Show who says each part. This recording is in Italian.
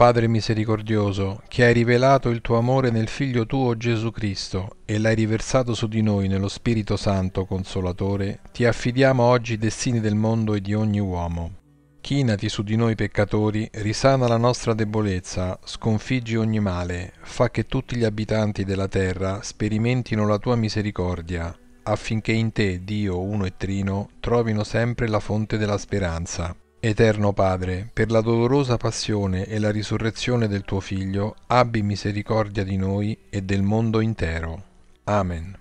Speaker 1: Padre misericordioso, che hai rivelato il tuo amore nel Figlio tuo Gesù Cristo e l'hai riversato su di noi nello Spirito Santo Consolatore, ti affidiamo oggi i destini del mondo e di ogni uomo. Chinati su di noi peccatori, risana la nostra debolezza, sconfiggi ogni male, fa che tutti gli abitanti della terra sperimentino la tua misericordia, affinché in te, Dio uno e trino, trovino sempre la fonte della speranza. Eterno Padre, per la dolorosa passione e la risurrezione del tuo Figlio, abbi misericordia di noi e del mondo intero. Amen.